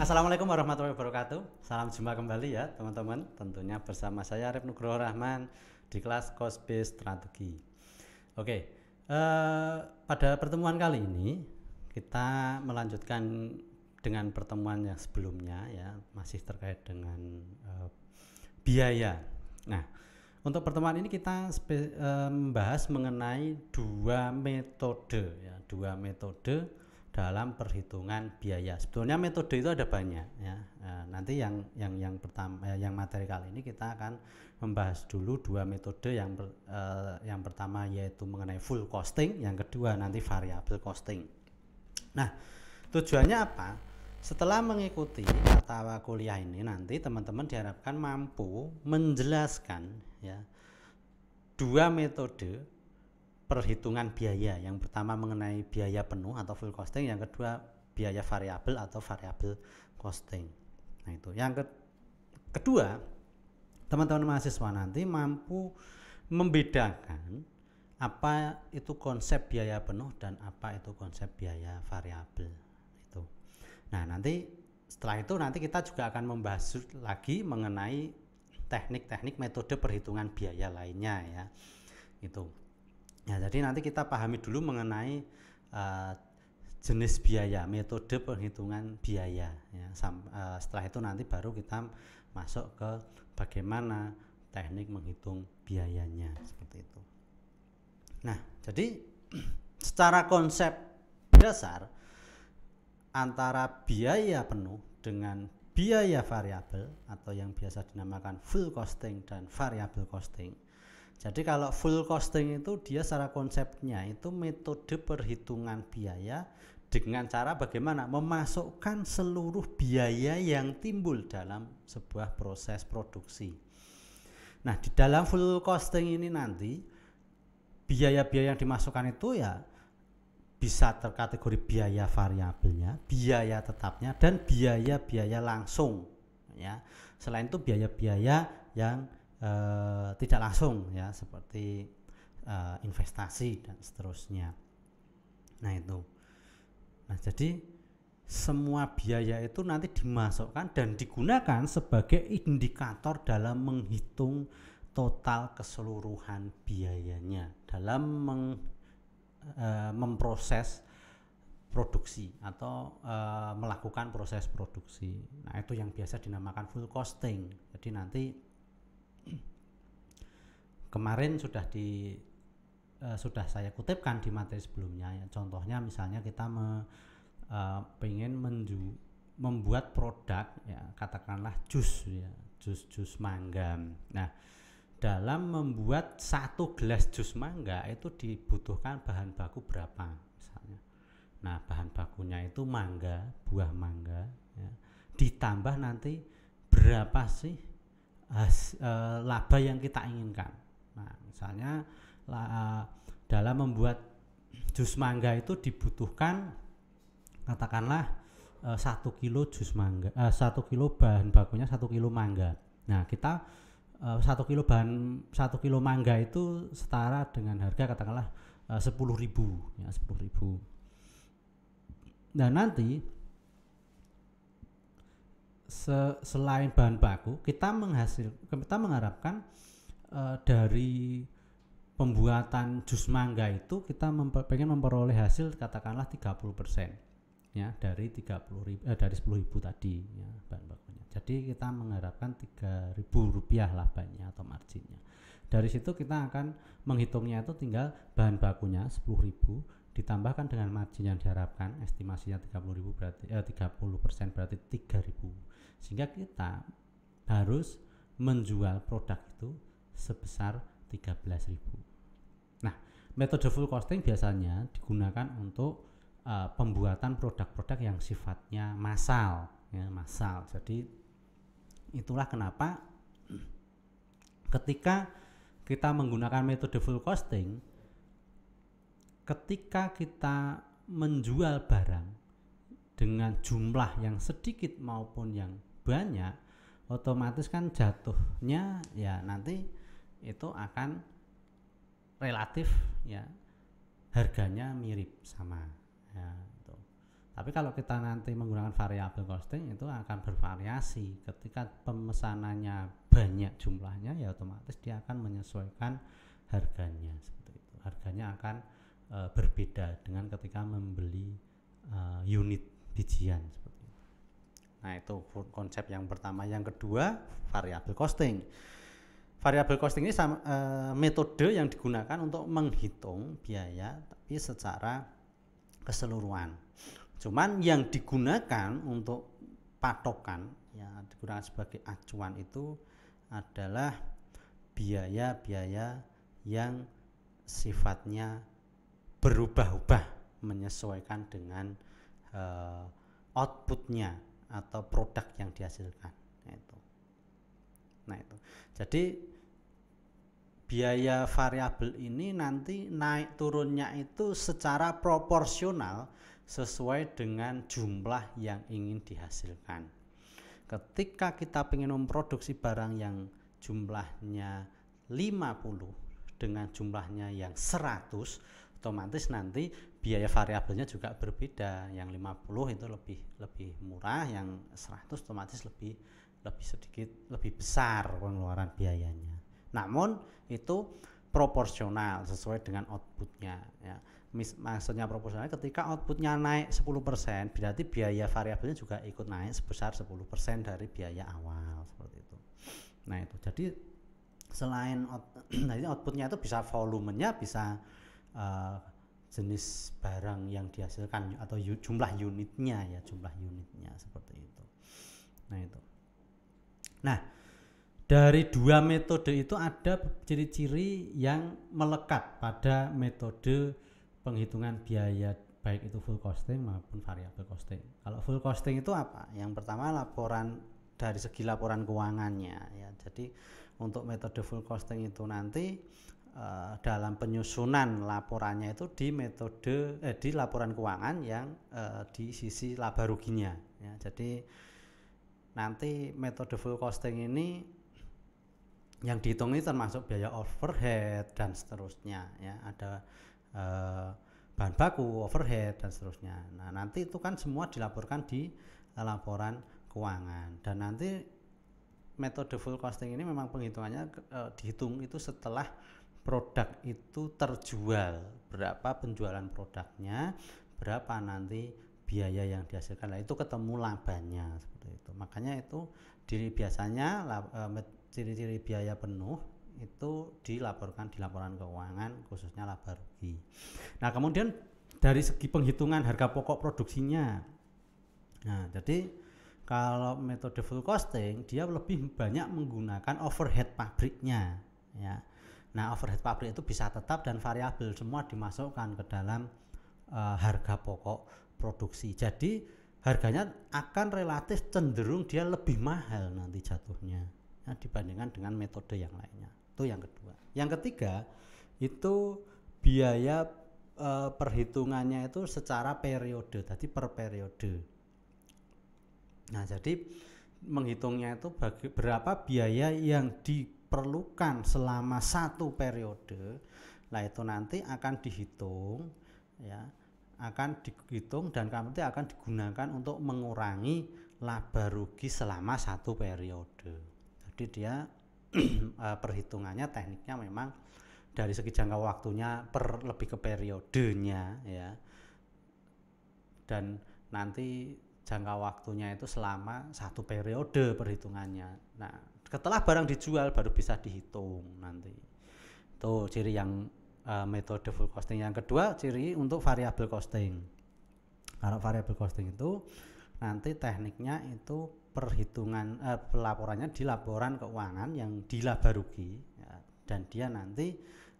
Assalamualaikum warahmatullahi wabarakatuh. Salam jumpa kembali ya teman-teman. Tentunya bersama saya Arif Nugroho Rahman di kelas Cosby Strategi. Oke, eh, pada pertemuan kali ini kita melanjutkan dengan pertemuan yang sebelumnya ya masih terkait dengan eh, biaya. Nah, untuk pertemuan ini kita eh, membahas mengenai dua metode ya, dua metode dalam perhitungan biaya. Sebetulnya metode itu ada banyak ya. Eh, nanti yang yang yang pertama eh, yang materi kali ini kita akan membahas dulu dua metode yang eh, yang pertama yaitu mengenai full costing, yang kedua nanti variable costing. Nah, tujuannya apa? Setelah mengikuti mata kuliah ini nanti teman-teman diharapkan mampu menjelaskan ya dua metode perhitungan biaya. Yang pertama mengenai biaya penuh atau full costing, yang kedua biaya variabel atau variabel costing. Nah, itu. Yang ke kedua, teman-teman mahasiswa nanti mampu membedakan apa itu konsep biaya penuh dan apa itu konsep biaya variabel. Itu. Nah, nanti setelah itu nanti kita juga akan membahas lagi mengenai teknik-teknik metode perhitungan biaya lainnya ya itu Ya, jadi nanti kita pahami dulu mengenai uh, jenis biaya, metode penghitungan biaya. Ya. Sam, uh, setelah itu nanti baru kita masuk ke bagaimana teknik menghitung biayanya seperti itu. Nah, jadi secara konsep dasar antara biaya penuh dengan biaya variabel atau yang biasa dinamakan full costing dan variable costing jadi kalau full costing itu dia secara konsepnya itu metode perhitungan biaya dengan cara bagaimana memasukkan seluruh biaya yang timbul dalam sebuah proses produksi. Nah, di dalam full costing ini nanti biaya-biaya yang dimasukkan itu ya bisa terkategori biaya variabelnya, biaya tetapnya dan biaya-biaya langsung ya. Selain itu biaya-biaya yang Eh, tidak langsung ya seperti uh, investasi dan seterusnya. Nah itu. Nah jadi semua biaya itu nanti dimasukkan dan digunakan sebagai indikator dalam menghitung total keseluruhan biayanya dalam meng, e, memproses produksi atau e, melakukan proses produksi. Nah, itu yang biasa dinamakan full costing. Jadi nanti kemarin sudah di uh, sudah saya kutipkan di materi sebelumnya ya. contohnya misalnya kita me, uh, eh, pengen menju membuat produk ya katakanlah jus ya jus jus mangga nah dalam membuat satu gelas jus mangga itu dibutuhkan bahan baku berapa misalnya nah bahan bakunya itu mangga buah mangga ya. ditambah nanti berapa sih has, uh, laba yang kita inginkan. Nah, misalnya la, eh, dalam membuat jus mangga itu dibutuhkan katakanlah eh, satu kilo jus mangga, satu kilo bahan bakunya satu kilo mangga. Nah kita satu kilo bahan satu kilo mangga itu setara dengan harga katakanlah sepuluh ribu, ya sepuluh ribu. Dan nanti se selain bahan baku kita menghasil kita mengharapkan uh, dari pembuatan jus mangga itu kita memper, pengen memperoleh hasil katakanlah 30% ya dari 30 ribu, eh, dari 10 ribu tadi ya bahan bakunya. Jadi kita mengharapkan 3000 rupiah lah banyak atau marginnya. Dari situ kita akan menghitungnya itu tinggal bahan bakunya 10 ribu ditambahkan dengan margin yang diharapkan estimasinya 30 ribu berarti eh, 30 persen berarti 3000 sehingga kita harus menjual produk itu sebesar 13.000. Nah, metode full costing biasanya digunakan untuk uh, pembuatan produk-produk yang sifatnya massal, ya, massal. Jadi itulah kenapa ketika kita menggunakan metode full costing ketika kita menjual barang dengan jumlah yang sedikit maupun yang banyak otomatis kan jatuhnya ya nanti itu akan relatif ya harganya mirip sama ya itu. Tapi kalau kita nanti menggunakan variabel costing itu akan bervariasi. Ketika pemesanannya banyak jumlahnya ya otomatis dia akan menyesuaikan harganya seperti itu. Harganya akan e, berbeda dengan ketika membeli e, unit bijian seperti Nah, itu konsep yang pertama. Yang kedua, variabel costing. Variabel costing ini sama, e, metode yang digunakan untuk menghitung biaya tapi secara keseluruhan. Cuman yang digunakan untuk patokan ya digunakan sebagai acuan itu adalah biaya-biaya yang sifatnya berubah-ubah menyesuaikan dengan e, outputnya atau produk yang dihasilkan nah itu nah itu jadi biaya variabel ini nanti naik turunnya itu secara proporsional sesuai dengan jumlah yang ingin dihasilkan ketika kita ingin memproduksi barang yang jumlahnya 50 dengan jumlahnya yang 100 otomatis nanti biaya variabelnya juga berbeda. Yang 50 itu lebih lebih murah, yang 100 otomatis lebih lebih sedikit lebih besar pengeluaran biayanya. Namun itu proporsional sesuai dengan outputnya. Ya. maksudnya proporsional ketika outputnya naik 10% berarti biaya variabelnya juga ikut naik sebesar 10% dari biaya awal seperti itu. Nah itu jadi selain out, outputnya itu bisa volumenya bisa uh, jenis barang yang dihasilkan atau jumlah unitnya ya jumlah unitnya seperti itu nah itu nah dari dua metode itu ada ciri-ciri yang melekat pada metode penghitungan biaya baik itu full costing maupun variable costing kalau full costing itu apa yang pertama laporan dari segi laporan keuangannya ya jadi untuk metode full costing itu nanti Eh, dalam penyusunan laporannya itu di metode eh, di laporan keuangan yang eh, di sisi laba ruginya ya. Jadi nanti metode full costing ini yang dihitung ini termasuk biaya overhead dan seterusnya ya. Ada eh, bahan baku, overhead dan seterusnya. Nah, nanti itu kan semua dilaporkan di laporan keuangan dan nanti metode full costing ini memang penghitungannya eh, dihitung itu setelah produk itu terjual, berapa penjualan produknya, berapa nanti biaya yang dihasilkan. Nah, itu ketemu labanya seperti itu. Makanya itu diri biasanya eh, ciri-ciri biaya penuh itu dilaporkan di laporan keuangan khususnya laba rugi. Nah, kemudian dari segi penghitungan harga pokok produksinya. Nah, jadi kalau metode full costing dia lebih banyak menggunakan overhead pabriknya ya. Nah, overhead pabrik itu bisa tetap dan variabel semua dimasukkan ke dalam uh, harga pokok produksi. Jadi harganya akan relatif cenderung dia lebih mahal nanti jatuhnya ya, dibandingkan dengan metode yang lainnya. Itu yang kedua. Yang ketiga itu biaya e, perhitungannya itu secara periode, tadi per periode. Nah, jadi menghitungnya itu bagi, berapa biaya yang di diperlukan selama satu periode, lah itu nanti akan dihitung, ya akan dihitung dan nanti akan digunakan untuk mengurangi laba rugi selama satu periode. Jadi dia eh, perhitungannya tekniknya memang dari segi jangka waktunya per lebih ke periodenya ya dan nanti jangka waktunya itu selama satu periode perhitungannya nah setelah barang dijual baru bisa dihitung nanti itu ciri yang uh, metode full costing yang kedua ciri untuk variabel costing kalau variabel costing itu nanti tekniknya itu perhitungan uh, pelaporannya di laporan keuangan yang dilaba ya, dan dia nanti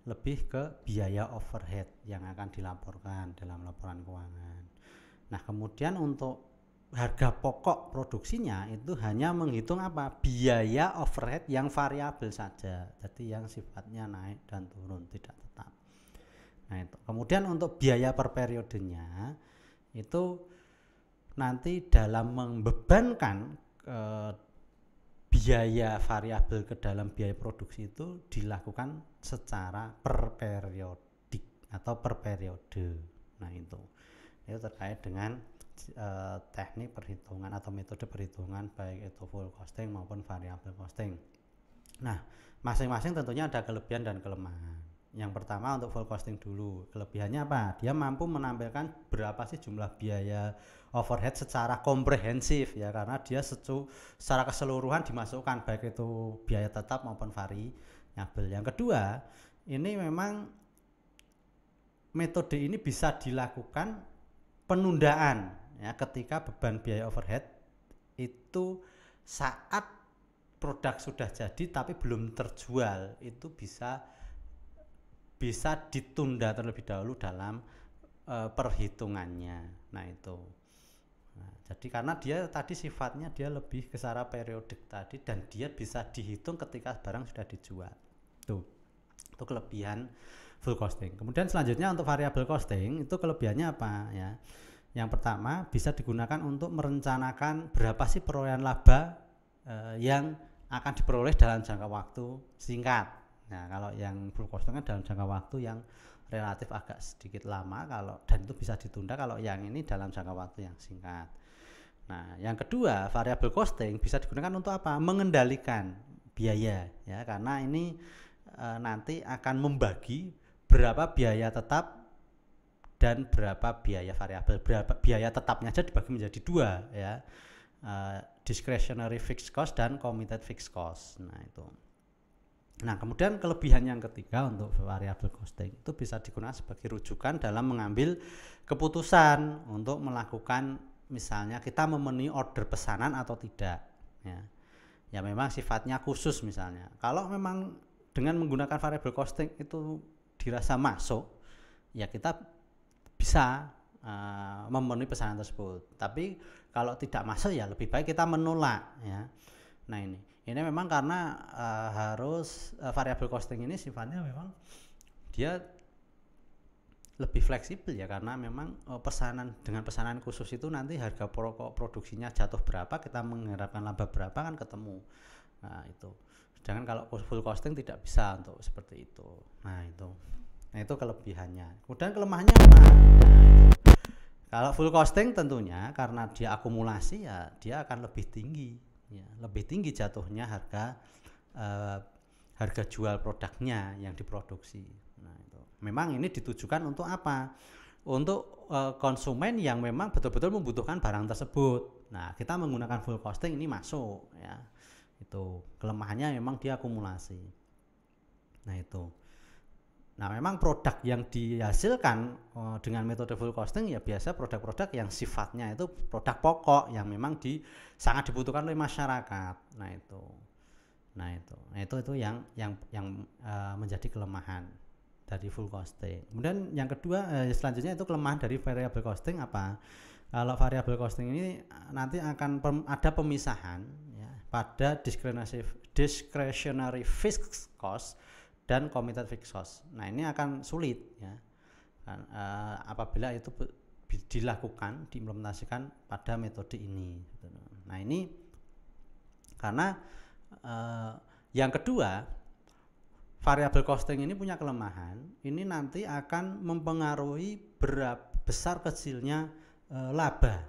lebih ke biaya overhead yang akan dilaporkan dalam laporan keuangan. Nah, kemudian untuk harga pokok produksinya itu hanya menghitung apa biaya overhead yang variabel saja jadi yang sifatnya naik dan turun tidak tetap nah itu kemudian untuk biaya per periodenya itu nanti dalam membebankan ke biaya variabel ke dalam biaya produksi itu dilakukan secara per periodik atau per periode nah itu itu terkait dengan Eh, teknik perhitungan atau metode perhitungan baik itu full costing maupun variable costing. Nah, masing-masing tentunya ada kelebihan dan kelemahan. Yang pertama untuk full costing dulu, kelebihannya apa? Dia mampu menampilkan berapa sih jumlah biaya overhead secara komprehensif ya karena dia secu, secara keseluruhan dimasukkan baik itu biaya tetap maupun variabel. Yang kedua, ini memang metode ini bisa dilakukan penundaan ya ketika beban biaya overhead itu saat produk sudah jadi tapi belum terjual itu bisa bisa ditunda terlebih dahulu dalam e, perhitungannya. Nah itu. Nah, jadi karena dia tadi sifatnya dia lebih ke secara periodik tadi dan dia bisa dihitung ketika barang sudah dijual. Tuh. Itu kelebihan full costing. Kemudian selanjutnya untuk variable costing itu kelebihannya apa ya? Yang pertama bisa digunakan untuk merencanakan berapa sih perolehan laba eh, yang akan diperoleh dalam jangka waktu singkat. Nah, kalau yang full costing kan dalam jangka waktu yang relatif agak sedikit lama kalau dan itu bisa ditunda kalau yang ini dalam jangka waktu yang singkat. Nah, yang kedua, variable costing bisa digunakan untuk apa? Mengendalikan biaya ya karena ini e, nanti akan membagi berapa biaya tetap dan berapa biaya variabel berapa biaya tetapnya aja dibagi menjadi dua ya uh, discretionary fixed cost dan committed fixed cost nah itu nah kemudian kelebihan yang ketiga untuk variable costing itu bisa digunakan sebagai rujukan dalam mengambil keputusan untuk melakukan misalnya kita memenuhi order pesanan atau tidak ya ya memang sifatnya khusus misalnya kalau memang dengan menggunakan variable costing itu dirasa masuk ya kita bisa uh, memenuhi pesanan tersebut. Tapi kalau tidak masuk ya lebih baik kita menolak ya. Nah ini ini memang karena uh, harus uh, eh, variabel costing ini sifatnya memang dia lebih fleksibel ya karena memang pesanan dengan pesanan khusus itu nanti harga pokok produksinya jatuh berapa kita mengharapkan laba berapa kan ketemu. Nah itu. Sedangkan kalau full costing tidak bisa untuk seperti itu. Nah itu. Nah, itu kelebihannya. Kemudian kelemahannya apa? Nah, Kalau full costing tentunya karena dia akumulasi ya dia akan lebih tinggi, ya, lebih tinggi jatuhnya harga eh, harga jual produknya yang diproduksi. Nah, itu. Memang ini ditujukan untuk apa? Untuk eh, konsumen yang memang betul-betul membutuhkan barang tersebut. Nah, kita menggunakan full costing ini masuk ya. Itu kelemahannya memang dia akumulasi. Nah, itu. Nah, memang produk yang dihasilkan eh, dengan metode full costing ya biasa produk-produk yang sifatnya itu produk pokok yang memang di, sangat dibutuhkan oleh masyarakat. Nah, itu. Nah, itu. Nah, itu itu yang yang yang eh, menjadi kelemahan dari full costing. Kemudian yang kedua eh, selanjutnya itu kelemahan dari variable costing apa? Kalau variable costing ini nanti akan ada pemisahan ya pada discretionary fixed cost dan committed fixed cost. Nah ini akan sulit ya kan, uh, apabila itu dilakukan diimplementasikan pada metode ini. Gitu. Nah ini karena uh, yang kedua variabel costing ini punya kelemahan. Ini nanti akan mempengaruhi berapa besar kecilnya uh, laba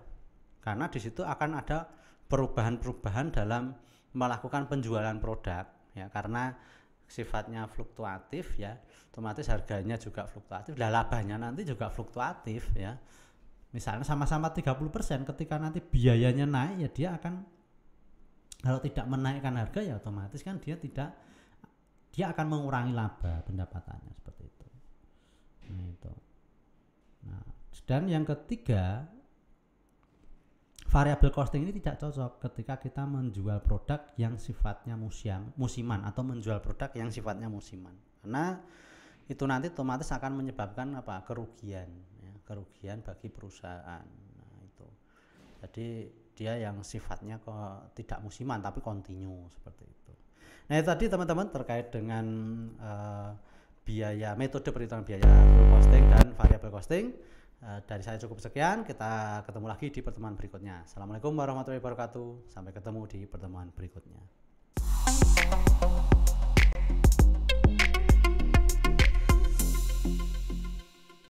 karena di situ akan ada perubahan-perubahan dalam melakukan penjualan produk ya karena sifatnya fluktuatif ya otomatis harganya juga fluktuatif dan labanya nanti juga fluktuatif ya misalnya sama-sama 30% ketika nanti biayanya naik ya dia akan kalau tidak menaikkan harga ya otomatis kan dia tidak dia akan mengurangi laba pendapatannya seperti itu nah, itu. nah dan yang ketiga variabel costing ini tidak cocok ketika kita menjual produk yang sifatnya musiam, musiman atau menjual produk yang sifatnya musiman. Karena itu nanti otomatis akan menyebabkan apa? kerugian ya, kerugian bagi perusahaan. Nah, itu. Jadi dia yang sifatnya kok tidak musiman tapi kontinu seperti itu. Nah, itu tadi teman-teman terkait dengan uh, biaya metode perhitungan biaya costing dan variabel costing Eh, dari saya cukup sekian. Kita ketemu lagi di pertemuan berikutnya. Assalamualaikum warahmatullahi wabarakatuh. Sampai ketemu di pertemuan berikutnya.